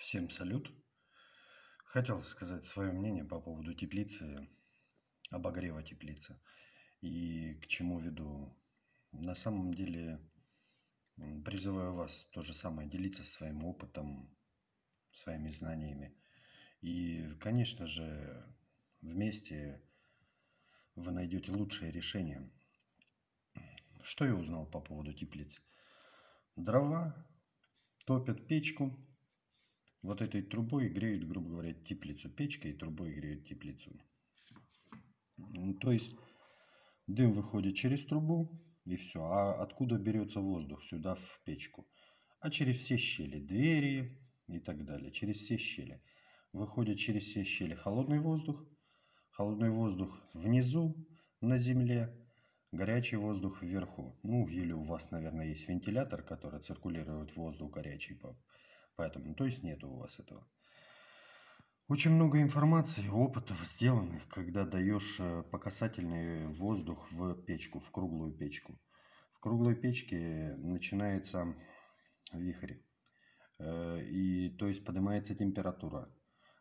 Всем салют. Хотел сказать свое мнение по поводу теплицы, обогрева теплицы и к чему веду. На самом деле призываю вас то же самое делиться своим опытом, своими знаниями. И, конечно же, вместе вы найдете лучшее решение. Что я узнал по поводу теплиц? Дрова топят печку, вот этой трубой греют, грубо говоря, теплицу. Печкой и трубой греют теплицу. Ну, то есть дым выходит через трубу и все. А откуда берется воздух сюда в печку? А через все щели, двери и так далее, через все щели. Выходит через все щели холодный воздух, холодный воздух внизу на земле, горячий воздух вверху. Ну, или у вас, наверное, есть вентилятор, который циркулирует воздух горячий по Поэтому, то есть нет у вас этого. Очень много информации, опытов сделанных, когда даешь э, покасательный воздух в печку, в круглую печку. В круглой печке начинается вихрь, э, и то есть поднимается температура.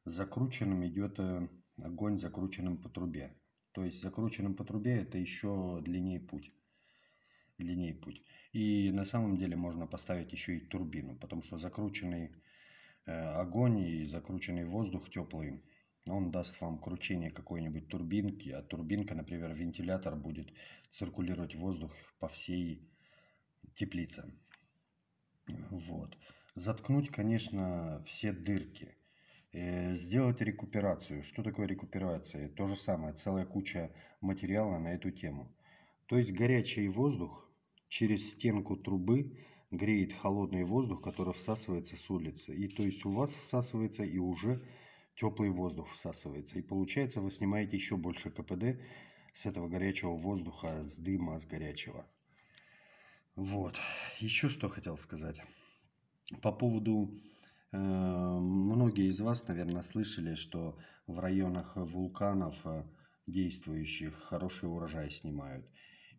Закрученным идет э, огонь, закрученным по трубе. То есть закрученным по трубе это еще длиннее путь линей путь. И на самом деле можно поставить еще и турбину, потому что закрученный э, огонь и закрученный воздух теплый, он даст вам кручение какой-нибудь турбинки, а турбинка, например, вентилятор будет циркулировать воздух по всей теплице. Вот. Заткнуть, конечно, все дырки. Э, сделать рекуперацию. Что такое рекуперация? То же самое, целая куча материала на эту тему. То есть горячий воздух через стенку трубы греет холодный воздух, который всасывается с улицы. И то есть у вас всасывается и уже теплый воздух всасывается. И получается, вы снимаете еще больше КПД с этого горячего воздуха, с дыма, с горячего. Вот. Еще что хотел сказать. По поводу... Э, многие из вас, наверное, слышали, что в районах вулканов э, действующих хороший урожай снимают.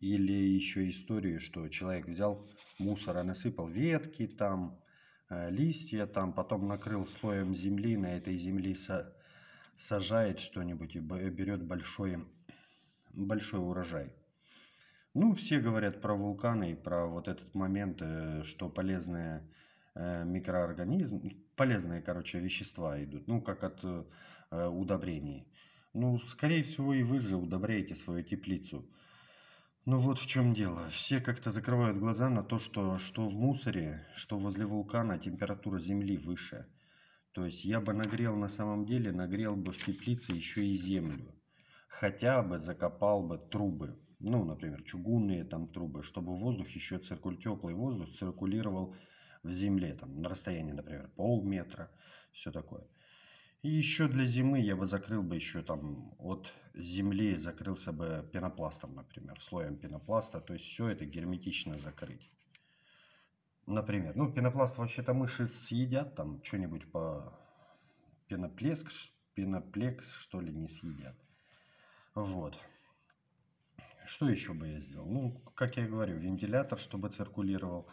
Или еще истории, что человек взял мусора, насыпал ветки там, э, листья там, потом накрыл слоем земли, на этой земле сажает что-нибудь и э, берет большой, большой урожай. Ну, все говорят про вулканы и про вот этот момент, э, что полезные микроорганизмы, полезные, короче, вещества идут, ну, как от удобрений. Ну, скорее всего, и вы же удобряете свою теплицу. Ну вот в чем дело. Все как-то закрывают глаза на то, что, что в мусоре, что возле вулкана температура Земли выше. То есть я бы нагрел на самом деле, нагрел бы в теплице еще и землю. Хотя бы закопал бы трубы. Ну, например, чугунные там трубы, чтобы воздух еще циркуль, теплый воздух циркулировал в земле, там, на расстоянии, например, полметра, все такое. И еще для зимы я бы закрыл бы еще там от земли, закрылся бы пенопластом, например, слоем пенопласта. То есть все это герметично закрыть. Например, ну пенопласт вообще-то мыши съедят, там что-нибудь по пеноплекс, пеноплекс, что ли, не съедят. Вот. Что еще бы я сделал? Ну, как я и говорю, вентилятор, чтобы циркулировал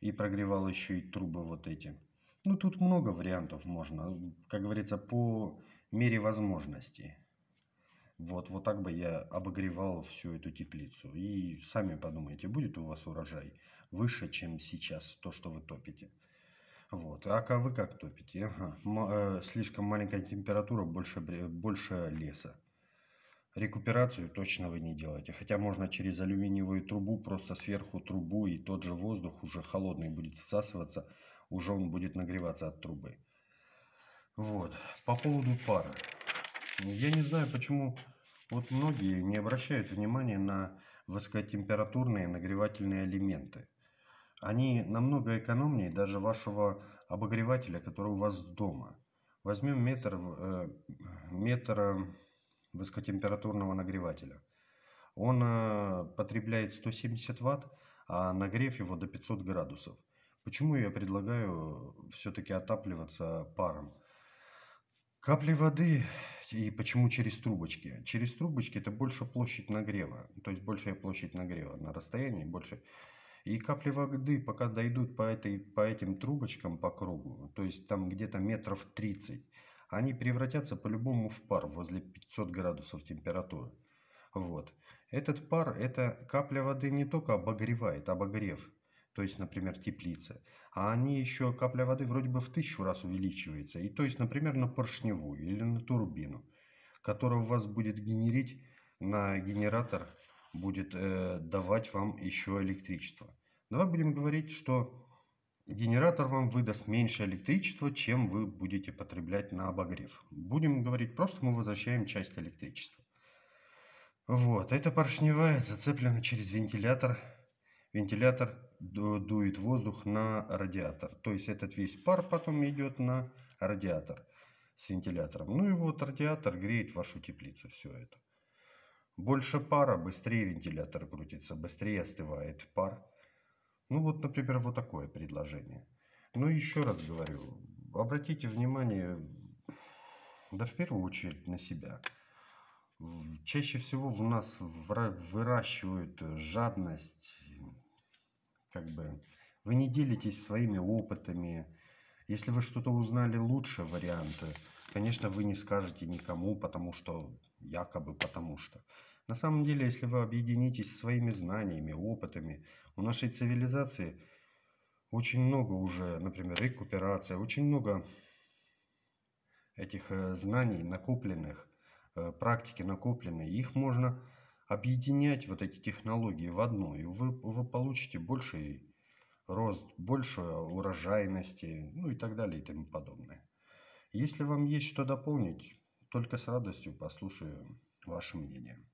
и прогревал еще и трубы вот эти. Ну, тут много вариантов можно, как говорится, по мере возможности. Вот, вот так бы я обогревал всю эту теплицу. И сами подумайте, будет у вас урожай выше, чем сейчас то, что вы топите. Вот. А как вы как топите? Ага. М э, слишком маленькая температура, больше, больше леса. Рекуперацию точно вы не делаете. Хотя можно через алюминиевую трубу, просто сверху трубу, и тот же воздух уже холодный будет всасываться, уже он будет нагреваться от трубы. Вот. По поводу пара. Я не знаю, почему вот многие не обращают внимания на высокотемпературные нагревательные элементы. Они намного экономнее даже вашего обогревателя, который у вас дома. Возьмем метр, э, метр высокотемпературного нагревателя. Он э, потребляет 170 ватт, а нагрев его до 500 градусов. Почему я предлагаю все-таки отапливаться паром? Капли воды и почему через трубочки? Через трубочки это больше площадь нагрева, то есть большая площадь нагрева на расстоянии больше. И капли воды пока дойдут по, этой, по этим трубочкам по кругу, то есть там где-то метров 30, они превратятся по-любому в пар возле 500 градусов температуры. Вот. Этот пар, эта капля воды не только обогревает, обогрев, то есть, например, теплица, а они еще капля воды вроде бы в тысячу раз увеличивается, и то есть, например, на поршневую или на турбину, которая у вас будет генерить на генератор, будет э, давать вам еще электричество. Давай будем говорить, что генератор вам выдаст меньше электричества, чем вы будете потреблять на обогрев. Будем говорить, просто мы возвращаем часть электричества. Вот, это поршневая зацеплена через вентилятор вентилятор дует воздух на радиатор. То есть этот весь пар потом идет на радиатор с вентилятором. Ну и вот радиатор греет вашу теплицу, все это. Больше пара, быстрее вентилятор крутится, быстрее остывает пар. Ну вот, например, вот такое предложение. Ну еще раз говорю, обратите внимание, да в первую очередь на себя. Чаще всего в нас выращивают жадность как бы вы не делитесь своими опытами. Если вы что-то узнали лучше варианты, конечно, вы не скажете никому, потому что якобы потому что. На самом деле, если вы объединитесь своими знаниями, опытами, у нашей цивилизации очень много уже, например, рекуперация, очень много этих э, знаний накопленных, э, практики накопленной, их можно объединять вот эти технологии в одну, и вы, вы получите больший рост, большую урожайности, ну и так далее и тому подобное. Если вам есть что дополнить, только с радостью послушаю ваше мнение.